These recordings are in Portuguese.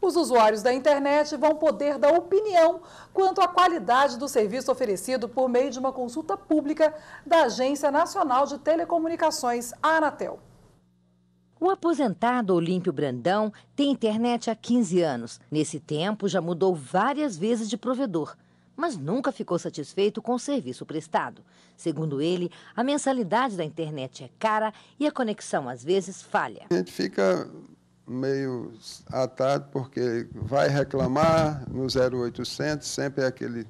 Os usuários da internet vão poder dar opinião quanto à qualidade do serviço oferecido por meio de uma consulta pública da Agência Nacional de Telecomunicações, a Anatel. O aposentado Olímpio Brandão tem internet há 15 anos. Nesse tempo, já mudou várias vezes de provedor, mas nunca ficou satisfeito com o serviço prestado. Segundo ele, a mensalidade da internet é cara e a conexão às vezes falha. A gente fica meio atado, porque vai reclamar no 0800, sempre é aquele,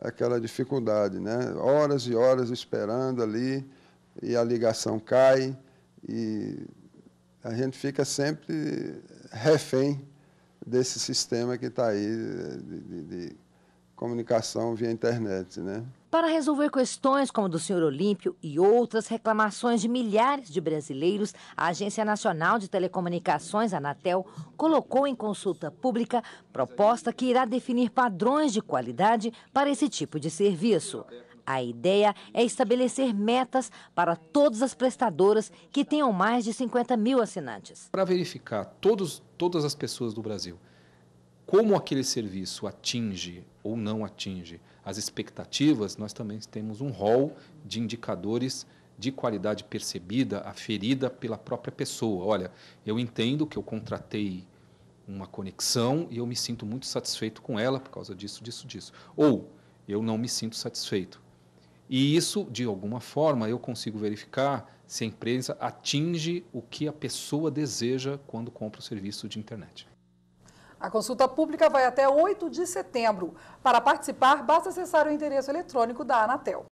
aquela dificuldade, né? Horas e horas esperando ali, e a ligação cai, e a gente fica sempre refém desse sistema que está aí de, de, de comunicação via internet, né? Para resolver questões como a do senhor Olímpio e outras reclamações de milhares de brasileiros, a Agência Nacional de Telecomunicações, Anatel, colocou em consulta pública proposta que irá definir padrões de qualidade para esse tipo de serviço. A ideia é estabelecer metas para todas as prestadoras que tenham mais de 50 mil assinantes. Para verificar todos, todas as pessoas do Brasil como aquele serviço atinge ou não atinge as expectativas, nós também temos um rol de indicadores de qualidade percebida, aferida pela própria pessoa. Olha, eu entendo que eu contratei uma conexão e eu me sinto muito satisfeito com ela por causa disso, disso, disso. Ou eu não me sinto satisfeito. E isso, de alguma forma, eu consigo verificar se a empresa atinge o que a pessoa deseja quando compra o serviço de internet. A consulta pública vai até 8 de setembro. Para participar, basta acessar o endereço eletrônico da Anatel.